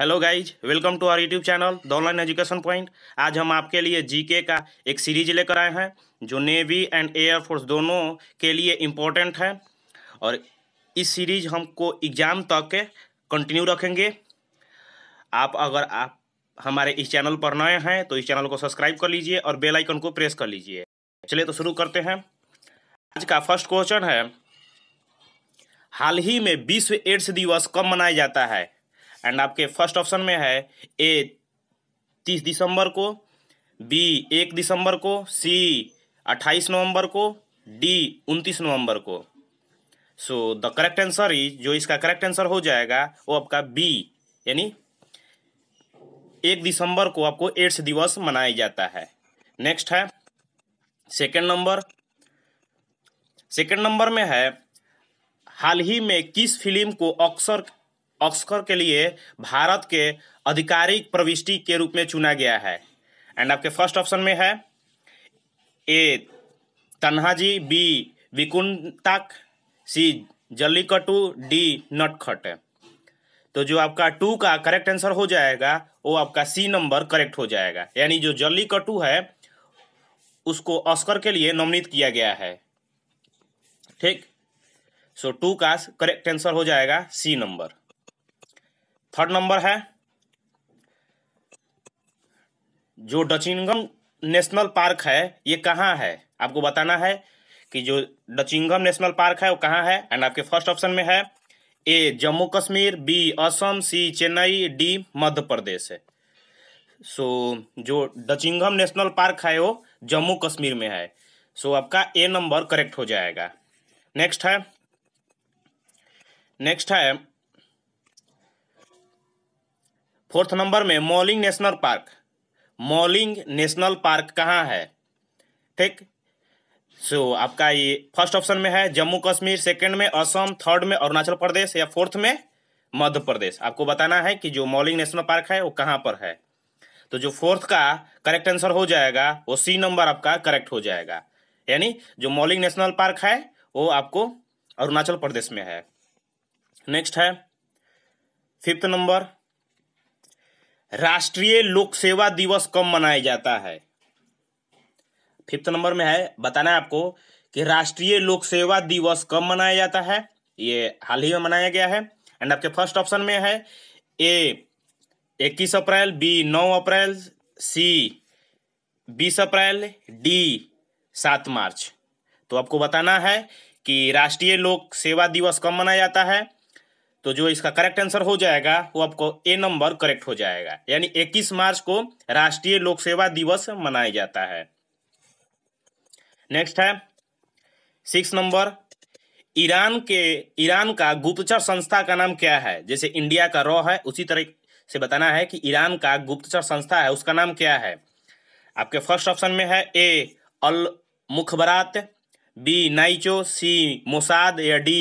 hello guys welcome to our YouTube channel the online education point आज हम आपके लिए जीके का एक सीरीज लेकर आए हैं जो नेवी एंड एयरफोर्स दोनों के लिए इम्पोर्टेंट है और इस सीरीज हमको एग्ज़ाम तक के कंटिन्यू रखेंगे आप अगर आप हमारे इस चैनल पर नए हैं तो इस चैनल को सब्सक्राइब कर लीजिए और बेल आइकन को प्रेस कर लीजिए चलिए तो शुरू करते हैं आज का फर्स्ट क्वेश्चन है हाल ही में विश्व एड्स दिवस कब मनाया जाता है एंड आपके फर्स्ट ऑप्शन में है ए तीस दिसंबर को बी एक दिसंबर को सी अट्ठाईस नवंबर को डी उनतीस नवंबर को so the correct answer is जो इसका करेक्ट आंसर हो जाएगा वो आपका बी यानी एक दिसंबर को आपको एड्स दिवस मनाया जाता है नेक्स्ट है सेकेंड नंबर सेकेंड नंबर में है हाल ही में किस फिल्म को ऑक्सर ऑक्सकर के लिए भारत के आधिकारिक प्रविष्टि के रूप में चुना गया है एंड आपके फर्स्ट ऑप्शन में है ए तन्हाजी बी विकुंतक सी जल्लीकटू डी नटखट तो जो आपका टू का करेक्ट आंसर हो जाएगा वो आपका सी नंबर करेक्ट हो जाएगा यानी जो जल्लीकटू है उसको ऑस्कर के लिए नोमिनेट किया गया है ठीक सो टू का करेक्ट आंसर हो जाएगा सी नंबर थर्ड नंबर है जो डचिंगम नेशनल पार्क है ये कहाँ है आपको बताना है कि जो डचिंगम नेशनल पार्क है वो कहाँ है एंड आपके फर्स्ट ऑप्शन में है A Jammu Kashmir B Assam C Chennai D Madhya Pradesh है सो so, जो डचिंगम नेशनल पार्क है वो जम्मू कश्मीर में है सो so, आपका ए नंबर करेक्ट हो जाएगा नेक्स्ट है नेक्स्ट है फोर्थ नंबर में Mouling national park Mouling national park कहाँ है ठीक सो so, आपका ये फर्स्ट ऑप्शन में है जम्मू कश्मीर सेकंड में असम थर्ड में अरुणाचल प्रदेश या फोर्थ में मध्य प्रदेश आपको बताना है कि जो मॉलिंग नेशनल पार्क है वो कहाँ पर है तो जो फोर्थ का करेक्ट आंसर हो जाएगा वो सी नंबर आपका करेक्ट हो जाएगा यानी जो मॉलिंग नेशनल पार्क है वो आपको अरुणाचल प्रदेश में है नेक्स्ट है फिफ्थ नंबर राष्ट्रीय लोक सेवा दिवस कब मनाया जाता है फिफ्थ नंबर में है बताना है आपको कि राष्ट्रीय लोक सेवा दिवस कब मनाया जाता है ये हाल ही में मनाया गया है एंड आपके फर्स्ट ऑप्शन में है ए इक्कीस अप्रैल बी नौ अप्रैल सी बीस अप्रैल डी सात मार्च तो आपको बताना है कि राष्ट्रीय लोक सेवा दिवस कब मनाया जाता है तो जो इसका करेक्ट आंसर हो जाएगा वो आपको ए नंबर करेक्ट हो जाएगा यानी 21 मार्च को राष्ट्रीय लोक सेवा दिवस मनाया जाता है नेक्स्ट है सिक्स नंबर ईरान के ईरान का गुप्तचर संस्था का नाम क्या है जैसे इंडिया का रॉ है उसी तरह से बताना है कि ईरान का गुप्तचर संस्था है उसका नाम क्या है आपके फर्स्ट ऑप्शन में है ए अल मुखबरात बी नाइचो सी मोसाद या डी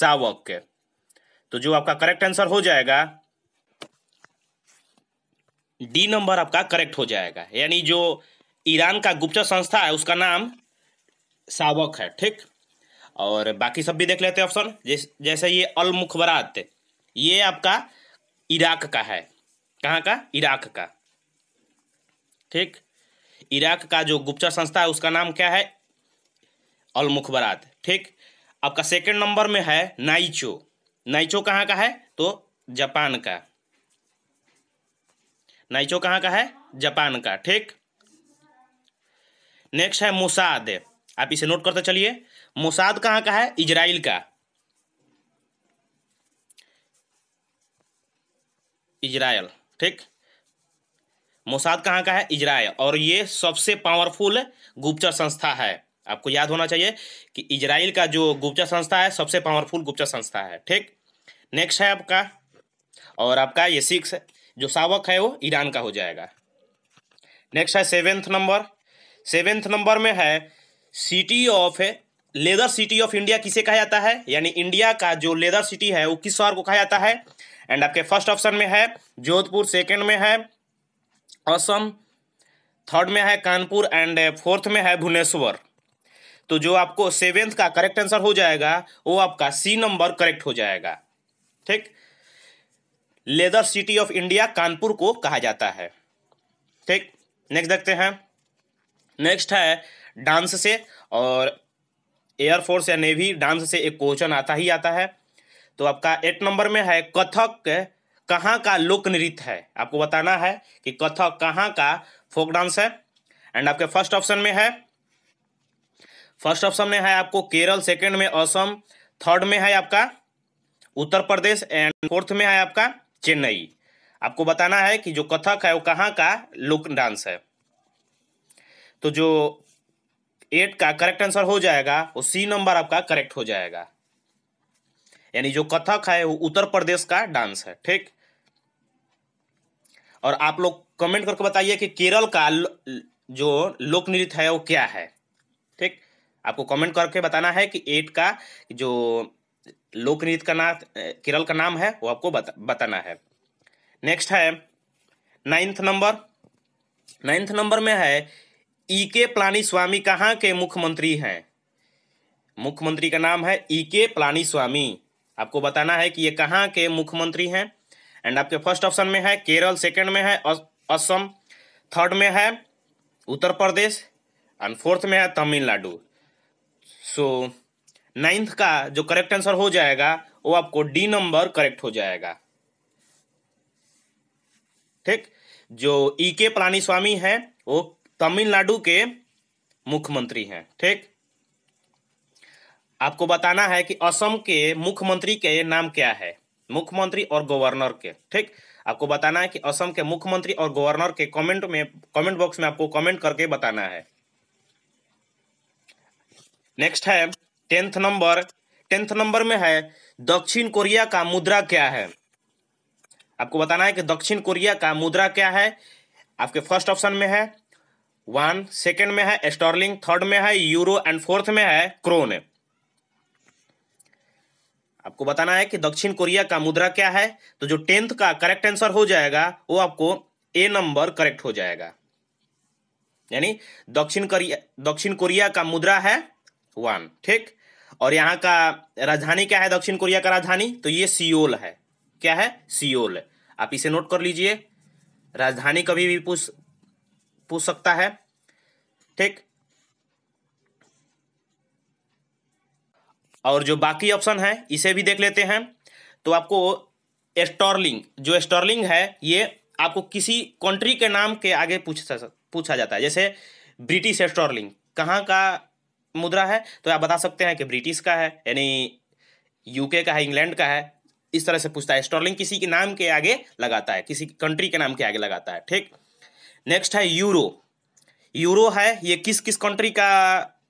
सावक तो जो आपका करेक्ट आंसर हो जाएगा डी नंबर आपका करेक्ट हो जाएगा यानी जो ईरान का गुप्तचर संस्था है उसका नाम सावक है ठीक और बाकी सब भी देख लेते हैं ऑप्शन जैसे ये अल मुखबरात ये आपका इराक का है कहाँ का इराक का ठीक इराक का जो गुप्तचर संस्था है उसका नाम क्या है अल मुखबरात ठीक आपका सेकंड नंबर में है नाइचो नाइचो कहाँ का है तो जापान का नाइचो कहाँ का है जापान का ठीक नेक्स्ट है मुसाद आप इसे नोट करते चलिए मुसाद कहाँ का है इजराइल का इजराइल ठीक मोसाद कहाँ का है इजराइल और ये सबसे पावरफुल गुप्तचर संस्था है आपको याद होना चाहिए कि इजराइल का जो गुप्तचर संस्था है सबसे पावरफुल गुप्तचर संस्था है ठीक नेक्स्ट है आपका और आपका ये सिक्स जो सावक है वो ईरान का हो जाएगा नेक्स्ट है सेवेंथ नंबर सेवेंथ नंबर में है city of leather city of India किसे कहा जाता है यानी इंडिया का जो लेदर सिटी है वो किस शहर को कहा जाता है एंड आपके फर्स्ट ऑप्शन में है जोधपुर सेकंड में है असम थर्ड में है कानपुर एंड फोर्थ में है भुवनेश्वर तो जो आपको सेवेंथ का करेक्ट आंसर हो जाएगा वो आपका सी नंबर करेक्ट हो जाएगा ठीक leather city of India Kanpur को कहा जाता है ठीक नेक्स्ट देखते हैं नेक्स्ट है डांस से और एयरफोर्स या नेवी डांस से एक क्वेश्चन आता ही आता है तो आपका एट नंबर में है कथक कहाँ का लोक नृत्य है आपको बताना है कि कथक कहाँ का फोक डांस है एंड आपके फर्स्ट ऑप्शन में है फर्स्ट ऑप्शन में है आपको केरल सेकंड में असम थर्ड में है आपका उत्तर प्रदेश एंड फोर्थ में है आपका चेन्नई आपको बताना है कि जो कथक है वो कहाँ का लोक डांस है तो जो एट का करेक्ट आंसर हो जाएगा वो सी नंबर आपका करेक्ट हो जाएगा यानी जो कथक है वो उत्तर प्रदेश का डांस है ठीक और आप लोग कमेंट करके बताइए कि केरल का जो लोक नृत्य है वो क्या है ठीक आपको कमेंट करके बताना है कि एट का जो नृत्य का नाम केरल का नाम है वो आपको बता, बताना है नेक्स्ट है नाइन्थ नंबर नाइन्थ नंबर में है ई के प्लानी स्वामी कहाँ के मुख्यमंत्री हैं मुख्यमंत्री का नाम है ई के प्लानी स्वामी आपको बताना है कि ये कहाँ के मुख्यमंत्री हैं एंड आपके फर्स्ट ऑप्शन में है केरल सेकंड में है असम थर्ड में है उत्तर प्रदेश एंड फोर्थ में है तमिलनाडु सो so, नाइन्थ का जो करेक्ट आंसर हो जाएगा वो आपको डी नंबर करेक्ट हो जाएगा ठीक जो ई के पलानी स्वामी है वो तमिलनाडु के मुख्यमंत्री हैं ठीक आपको बताना है कि असम के मुख्यमंत्री के नाम क्या है मुख्यमंत्री और गवर्नर के ठीक आपको बताना है कि असम के मुख्यमंत्री और गवर्नर के कमेंट में कमेंट बॉक्स में आपको कमेंट करके बताना है नेक्स्ट है टेंथ नंबर टेंथ नंबर में है दक्षिण कोरिया का मुद्रा क्या है आपको बताना है कि दक्षिण कोरिया का मुद्रा क्या है आपके फर्स्ट ऑप्शन में है वन सेकंड में है स्टॉर्लिंग थर्ड में है यूरो एंड फोर्थ में है क्रोन आपको बताना है कि दक्षिण कोरिया का मुद्रा क्या है तो जो टेंथ का करेक्ट आंसर हो जाएगा वो आपको ए नंबर करेक्ट हो जाएगा यानी दक्षिण कोरिया दक्षिण कोरिया का मुद्रा है वन ठीक और यहाँ का राजधानी क्या है दक्षिण कोरिया का राजधानी तो ये सियोल है क्या है सियोल आप इसे नोट कर लीजिए राजधानी कभी भी पूछ पूछ सकता है ठीक और जो बाकी ऑप्शन है इसे भी देख लेते हैं तो आपको स्टॉर्लिंग जो स्टॉर्लिंग है ये आपको किसी कंट्री के नाम के आगे पूछा पूछा जाता है जैसे ब्रिटिश स्टॉर्लिंग कहाँ का मुद्रा है तो आप बता सकते हैं कि ब्रिटिश का है यानी यूके का है इंग्लैंड का है इस तरह से पूछता है स्टॉलिंग किसी के नाम के आगे लगाता है किसी कंट्री के नाम के आगे लगाता है ठीक नेक्स्ट है यूरो यूरो है ये किस किस कंट्री का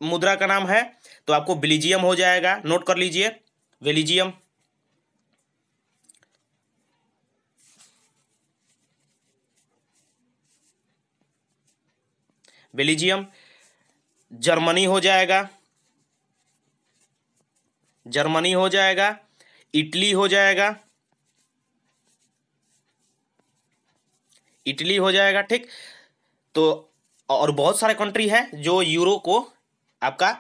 मुद्रा का नाम है तो आपको बिलीजियम हो जाएगा नोट कर लीजिए बिलीजियम बेलिजियम जर्मनी हो जाएगा जर्मनी हो जाएगा इटली हो जाएगा इटली हो जाएगा ठीक तो और बहुत सारे कंट्री है जो यूरो को आपका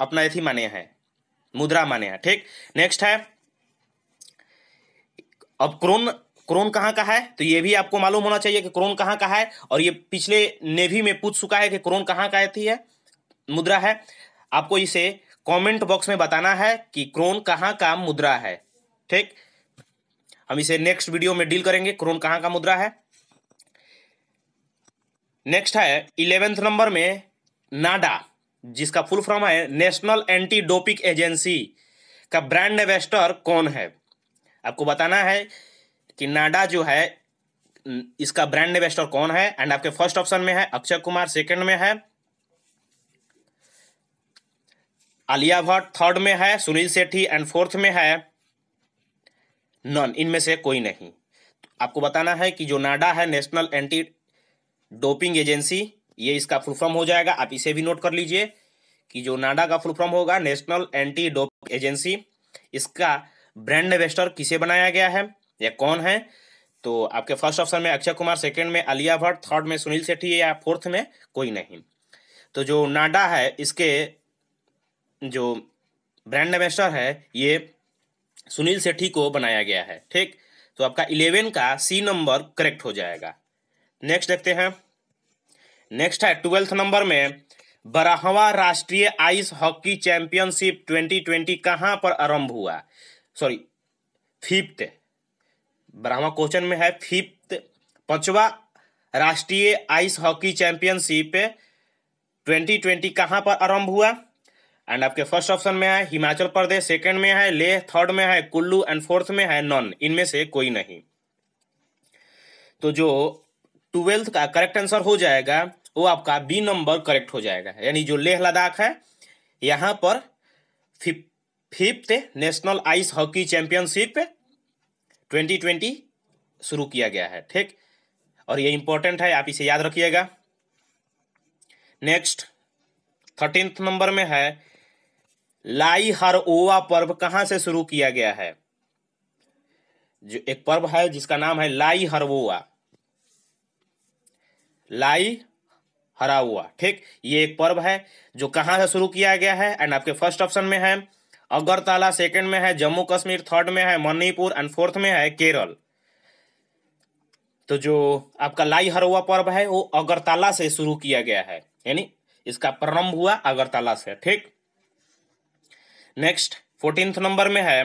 अपना यथी माने हैं मुद्रा माने हैं ठीक नेक्स्ट है अब क्रोन क्रोन कहाँ का है तो ये भी आपको मालूम होना चाहिए कि क्रोन कहाँ का है और ये पिछले नेवी में पूछ चुका है कि क्रोन कहाँ का यथी है मुद्रा है आपको इसे कमेंट बॉक्स में बताना है कि क्रोन कहाँ का मुद्रा है ठीक हम इसे नेक्स्ट वीडियो में डील करेंगे क्रोन कहाँ का मुद्रा है नेक्स्ट है इलेवेंथ नंबर में नाडा जिसका फुल फॉर्म है नेशनल एंटी डोपिक एजेंसी का ब्रांड एम्बेस्टर कौन है आपको बताना है कि नाडा जो है इसका ब्रांड एम्बेस्टर कौन है एंड आपके फर्स्ट ऑप्शन में है अक्षय कुमार सेकंड में है आलिया भट्ट थर्ड में है सुनील सेठी एंड फोर्थ में है नन इनमें से कोई नहीं आपको बताना है कि जो नाडा है नेशनल एंटी डोपिंग एजेंसी ये इसका फुल फॉर्म हो जाएगा आप इसे भी नोट कर लीजिए कि जो नाडा का फुल फॉर्म होगा नेशनल एंटी डोपिंग एजेंसी इसका ब्रांड एम्बेस्टर किसे बनाया गया है या कौन है तो आपके फर्स्ट ऑप्शन में अक्षय कुमार सेकेंड में आलिया भट्ट थर्ड में सुनील सेठी या फोर्थ में कोई नहीं तो जो नाडा है इसके जो ब्रांड एम्बेसडर है ये सुनील सेठी को बनाया गया है ठीक तो आपका इलेवन का सी नंबर करेक्ट हो जाएगा नेक्स्ट देखते हैं नेक्स्ट है ट्वेल्थ नंबर में बराहवा राष्ट्रीय आइस हॉकी चैंपियनशिप 2020 ट्वेंटी कहाँ पर आरंभ हुआ सॉरी फिफ्थ बराहवा क्वेश्चन में है फिफ्थ पांचवा राष्ट्रीय आइस हॉकी चैंपियनशिप 2020 ट्वेंटी कहाँ पर आरंभ हुआ एंड आपके फर्स्ट ऑप्शन में है हिमाचल प्रदेश सेकंड में है लेह थर्ड में है कुल्लू एंड फोर्थ में है नॉन इनमें से कोई नहीं तो जो ट्वेल्थ का करेक्ट आंसर हो जाएगा वो आपका बी नंबर करेक्ट हो जाएगा यानी जो लेह लद्दाख है यहां पर fifth national ice hockey championship 2020 शुरू किया गया है ठीक और ये इंपॉर्टेंट है आप इसे याद रखिएगा नेक्स्ट थर्टींथ नंबर में है लाई हर ओवा पर्व कहां से शुरू किया गया है जो एक पर्व है जिसका नाम है लाई हरवोआ लाई हरावुआ ठीक ये एक पर्व है जो कहां से शुरू किया गया है एंड आपके फर्स्ट ऑप्शन में है अगरताला सेकंड में है जम्मू कश्मीर थर्ड में है मणिपुर एंड फोर्थ में है केरल तो जो आपका लाई हरवा पर्व है वो अगरताला से शुरू किया गया है यानी इसका प्रारंभ हुआ अगरताला से ठीक नेक्स्ट फोर्टींथ नंबर में है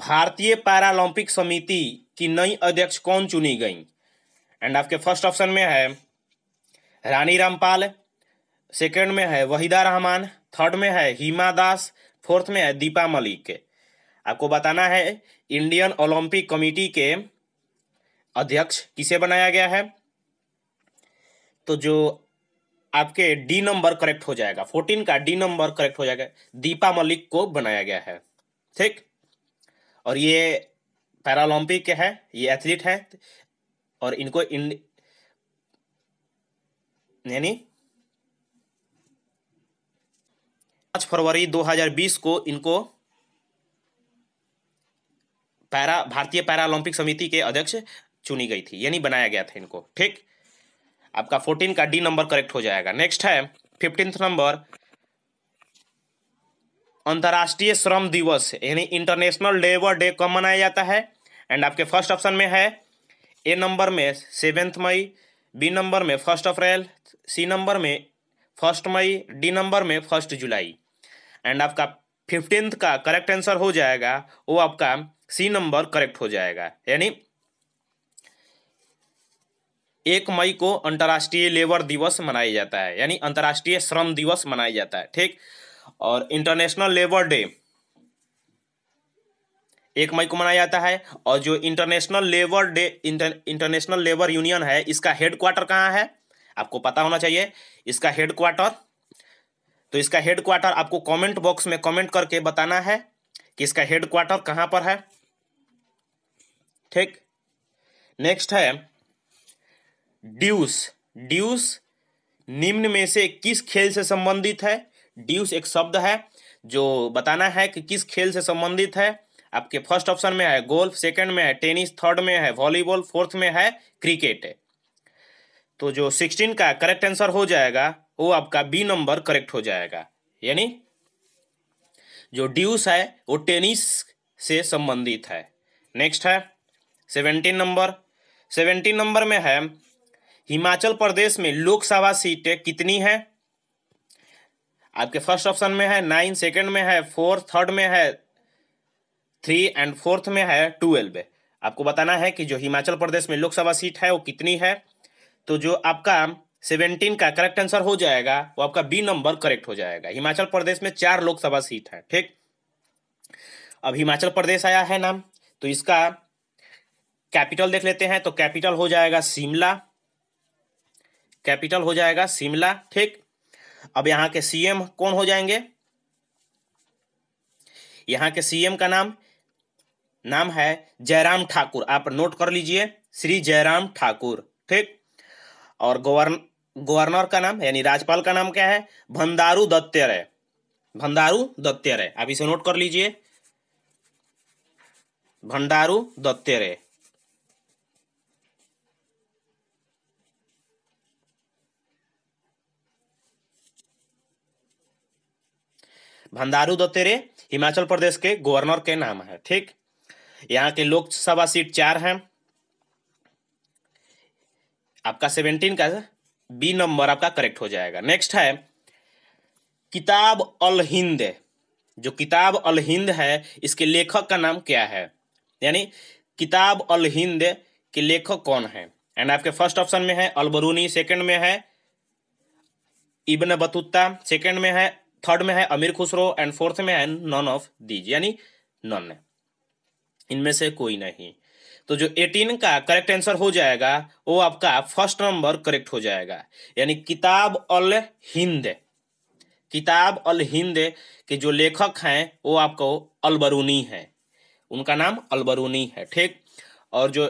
भारतीय पैरालंपिक समिति की नई अध्यक्ष कौन चुनी गई एंड आपके फर्स्ट ऑप्शन में है रानी रामपाल सेकेंड में है वहीदा रहमान थर्ड में है हिमा दास फोर्थ में है दीपा मलिक आपको बताना है इंडियन ओलंपिक कमिटी के अध्यक्ष किसे बनाया गया है तो जो आपके डी नंबर करेक्ट हो जाएगा फोर्टीन का डी नंबर करेक्ट हो जाएगा दीपा मलिक को बनाया गया है ठीक और ये पैरालंपिक है ये एथलीट है और इनको इन यानी पांच फरवरी 2020 को इनको पैरा भारतीय पैरालंपिक समिति के अध्यक्ष चुनी गई थी यानी बनाया गया था इनको ठीक आपका फोर्टीन का डी नंबर करेक्ट हो जाएगा नेक्स्ट है फिफ्टींथ नंबर अंतर्राष्ट्रीय श्रम दिवस यानी इंटरनेशनल लेबर डे कब मनाया जाता है एंड आपके फर्स्ट ऑप्शन में है ए नंबर में सेवेंथ मई बी नंबर में फर्स्ट अप्रैल सी नंबर में फर्स्ट मई डी नंबर में फर्स्ट जुलाई एंड आपका फिफ्टींथ का करेक्ट आंसर हो जाएगा वो आपका सी नंबर करेक्ट हो जाएगा यानी एक मई को अंतर्राष्ट्रीय लेबर दिवस मनाया जाता है यानी अंतर्राष्ट्रीय श्रम दिवस मनाया जाता है ठीक और इंटरनेशनल लेबर डे एक मई को मनाया जाता है और जो international labour day international labour union है इसका हेडक्वार्टर कहाँ है आपको पता होना चाहिए इसका हेडक्वार्टर तो इसका हेडक्वार्टर आपको कमेंट बॉक्स में कमेंट करके बताना है कि इसका हेडक्वार्टर कहाँ पर है ठीक नेक्स्ट है ड्यूस ड्यूस निम्न में से किस खेल से संबंधित है ड्यूस एक शब्द है जो बताना है कि किस खेल से संबंधित है आपके फर्स्ट ऑप्शन में है गोल्फ सेकंड में है टेनिस थर्ड में है वॉलीबॉल फोर्थ में है क्रिकेट तो जो सिक्सटीन का करेक्ट आंसर हो जाएगा वो आपका बी नंबर करेक्ट हो जाएगा यानी जो ड्यूस है वो टेनिस से संबंधित है नेक्स्ट है सेवेंटीन नंबर सेवेंटीन नंबर में है हिमाचल प्रदेश में लोकसभा सीटें कितनी है आपके फर्स्ट ऑप्शन में है नाइन सेकंड में है फोर थर्ड में है थ्री एंड फोर्थ में है ट्वेल्व आपको बताना है कि जो हिमाचल प्रदेश में लोकसभा सीट है वो कितनी है तो जो आपका सेवेंटीन का करेक्ट आंसर हो जाएगा वो आपका बी नंबर करेक्ट हो जाएगा हिमाचल प्रदेश में चार लोकसभा सीट है ठीक अब हिमाचल प्रदेश आया है नाम तो इसका कैपिटल देख लेते हैं तो कैपिटल हो जाएगा शिमला कैपिटल हो जाएगा शिमला ठीक अब यहां के सीएम कौन हो जाएंगे यहाँ के सीएम का नाम नाम है जयराम ठाकुर आप नोट कर लीजिए श्री जयराम ठाकुर ठीक और गवर्न गवर्नर का नाम यानी राज्यपाल का नाम क्या है भंडारू दत्तेरय भंडारू दत्तेरय आप इसे नोट कर लीजिए भंडारू दत्तेरय भंडारू दत्तेरे हिमाचल प्रदेश के गवर्नर के नाम है ठीक यहाँ के लोकसभा सीट चार है आपका सेवेंटीन का बी नंबर आपका करेक्ट हो जाएगा नेक्स्ट है किताब अल हिंद जो किताब अल हिंद है इसके लेखक का नाम क्या है यानी किताब अल हिंद के लेखक कौन है एंड आपके फर्स्ट ऑप्शन में है अलबरूनी सेकंड में है इब्न बतूता सेकंड में है थर्ड में है अमीर खुसरो एंड फोर्थ में है नॉन ऑफ दीज यानी नॉन इनमें से कोई नहीं तो जो 18 का करेक्ट आंसर हो जाएगा वो आपका फर्स्ट नंबर करेक्ट हो जाएगा यानी किताब अल हिंद किताब अल हिंद के जो लेखक हैं वो आपको अलबरूनी है उनका नाम अलबरूनी है ठीक और जो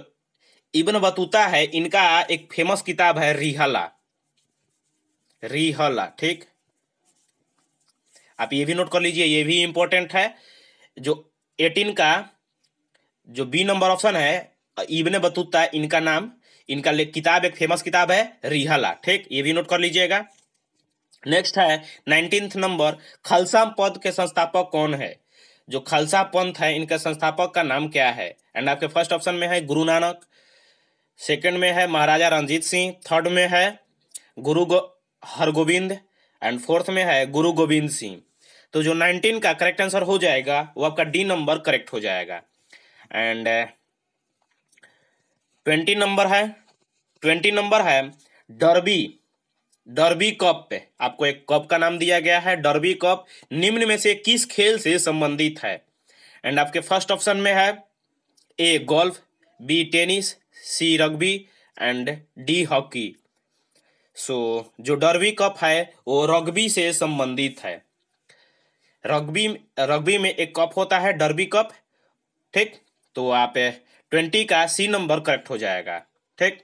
इबन बतूता है इनका एक फेमस किताब है रिहला रिहला ठीक आप ये भी नोट कर लीजिए ये भी इम्पोर्टेंट है जो एटीन का जो बी नंबर ऑप्शन है इबन बतूता इनका नाम इनका किताब एक फेमस किताब है रिहला ठीक ये भी नोट कर लीजिएगा नेक्स्ट है नाइनटीन नंबर खालसा पद के संस्थापक कौन है जो खालसा पंथ है इनके संस्थापक का नाम क्या है एंड आपके फर्स्ट ऑप्शन में है गुरु नानक सेकंड में है महाराजा रंजीत सिंह थर्ड में है गुरु गो हरगोविंद एंड फोर्थ में है गुरु गोविंद सिंह तो जो नाइनटीन का करेक्ट आंसर हो जाएगा वो आपका डी नंबर करेक्ट हो जाएगा एंड ट्वेंटी नंबर है ट्वेंटी नंबर है डरबी डरबी कप पे आपको एक कप का नाम दिया गया है डरबी कप निम्न में से किस खेल से संबंधित है एंड आपके फर्स्ट ऑप्शन में है A golf B tennis C rugby and D hockey so जो डरबी कप है वो रग्बी से संबंधित है रग्बी रग्बी में एक कप होता है डर्बी कप ठीक तो आप ट्वेंटी का सी नंबर करेक्ट हो जाएगा ठीक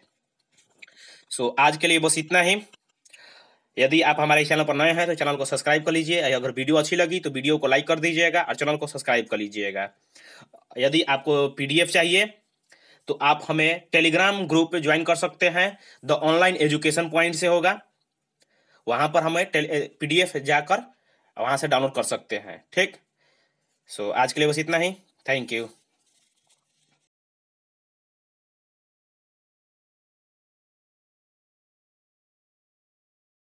सो so, आज के लिए बस इतना ही यदि आप हमारे चैनल पर नए हैं तो चैनल को सब्सक्राइब कर लीजिए अगर वीडियो अच्छी लगी तो वीडियो को लाइक कर दीजिएगा और चैनल को सब्सक्राइब कर लीजिएगा यदि आपको पीडीएफ चाहिए तो आप हमें टेलीग्राम ग्रुप ज्वाइन कर सकते हैं द ऑनलाइन एजुकेशन पॉइंट से होगा वहां पर हमें पीडीएफ जाकर वहाँ से डाउनलोड कर सकते हैं ठीक सो so, आज के लिए बस इतना ही थैंक यू